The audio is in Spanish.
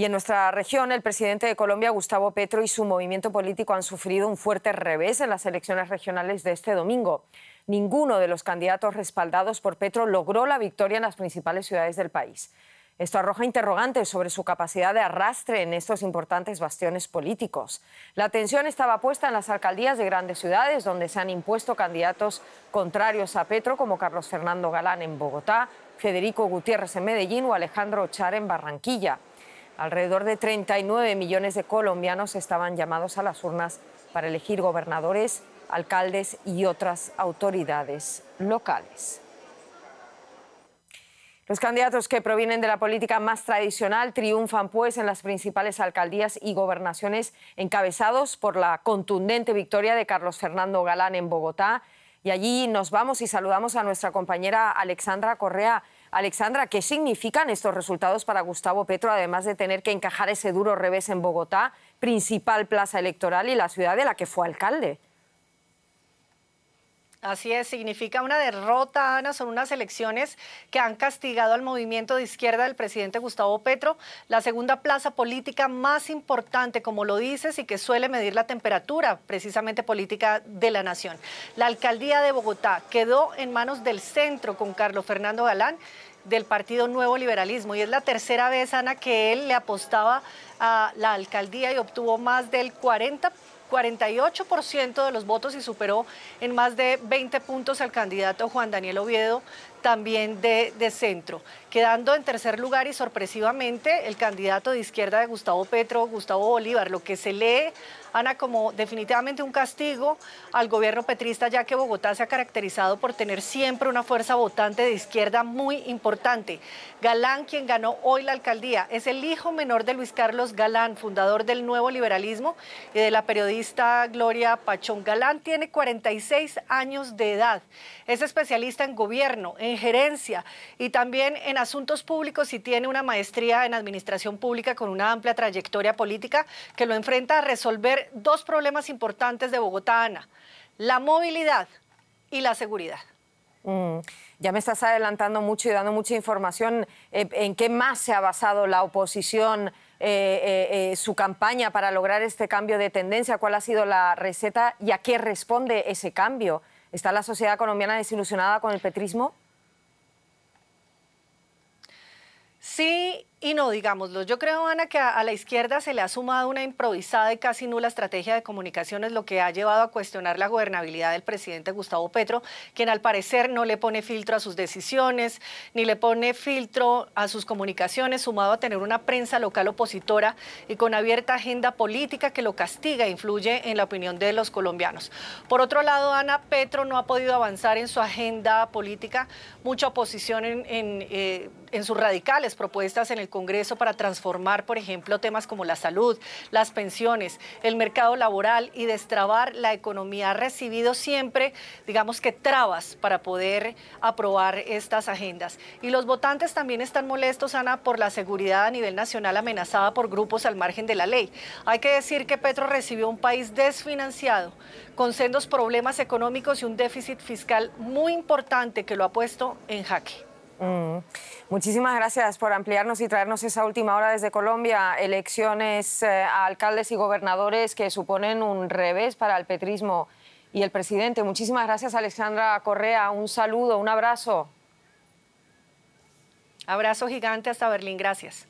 Y en nuestra región, el presidente de Colombia, Gustavo Petro, y su movimiento político han sufrido un fuerte revés en las elecciones regionales de este domingo. Ninguno de los candidatos respaldados por Petro logró la victoria en las principales ciudades del país. Esto arroja interrogantes sobre su capacidad de arrastre en estos importantes bastiones políticos. La tensión estaba puesta en las alcaldías de grandes ciudades, donde se han impuesto candidatos contrarios a Petro, como Carlos Fernando Galán en Bogotá, Federico Gutiérrez en Medellín o Alejandro Ochar en Barranquilla. Alrededor de 39 millones de colombianos estaban llamados a las urnas para elegir gobernadores, alcaldes y otras autoridades locales. Los candidatos que provienen de la política más tradicional triunfan pues en las principales alcaldías y gobernaciones encabezados por la contundente victoria de Carlos Fernando Galán en Bogotá y allí nos vamos y saludamos a nuestra compañera Alexandra Correa. Alexandra, ¿qué significan estos resultados para Gustavo Petro, además de tener que encajar ese duro revés en Bogotá, principal plaza electoral y la ciudad de la que fue alcalde? Así es, significa una derrota, Ana. Son unas elecciones que han castigado al movimiento de izquierda del presidente Gustavo Petro, la segunda plaza política más importante, como lo dices, y que suele medir la temperatura precisamente política de la nación. La alcaldía de Bogotá quedó en manos del centro con Carlos Fernando Galán del Partido Nuevo Liberalismo. Y es la tercera vez, Ana, que él le apostaba a la alcaldía y obtuvo más del 40%. 48% de los votos y superó en más de 20 puntos al candidato Juan Daniel Oviedo también de, de, centro, quedando en tercer lugar y sorpresivamente el candidato de izquierda de Gustavo Petro, Gustavo Bolívar, lo que se lee, Ana, como definitivamente un castigo al gobierno petrista, ya que Bogotá se ha caracterizado por tener siempre una fuerza votante de izquierda muy importante. Galán, quien ganó hoy la alcaldía, es el hijo menor de Luis Carlos Galán, fundador del Nuevo Liberalismo y de la periodista Gloria Pachón. Galán tiene 46 años de edad, es especialista en gobierno, en gerencia y también en asuntos públicos y tiene una maestría en administración pública con una amplia trayectoria política que lo enfrenta a resolver dos problemas importantes de Bogotá, Ana, la movilidad y la seguridad. Mm, ya me estás adelantando mucho y dando mucha información. Eh, ¿En qué más se ha basado la oposición, eh, eh, su campaña para lograr este cambio de tendencia? ¿Cuál ha sido la receta y a qué responde ese cambio? ¿Está la sociedad colombiana desilusionada con el petrismo? Sí, y no, digámoslo. Yo creo, Ana, que a, la izquierda se le ha sumado una improvisada y casi nula estrategia de comunicaciones, lo que ha llevado a cuestionar la gobernabilidad del presidente Gustavo Petro, quien al parecer no le pone filtro a sus decisiones, ni le pone filtro a sus comunicaciones, sumado a tener una prensa local opositora y con abierta agenda política que lo castiga e influye en la opinión de los colombianos. Por otro lado, Ana, Petro no ha podido avanzar en su agenda política, mucha oposición en, en eh, sus radicales propuestas en el Congreso para transformar, por ejemplo, temas como la salud, las pensiones, el mercado laboral y destrabar la economía. Ha recibido siempre, digamos que, trabas para poder aprobar estas agendas. Y los votantes también están molestos, Ana, por la seguridad a nivel nacional amenazada por grupos al margen de la ley. Hay que decir que Petro recibió un país desfinanciado, con sendos problemas económicos y un déficit fiscal muy importante que lo ha puesto en jaque. Mm. Muchísimas gracias por ampliarnos y traernos esa última hora desde Colombia. Elecciones eh, a alcaldes y gobernadores que suponen un revés para el petrismo y el presidente. Muchísimas gracias, Alexandra Correa. Un saludo, un abrazo. Abrazo gigante hasta Berlín. Gracias.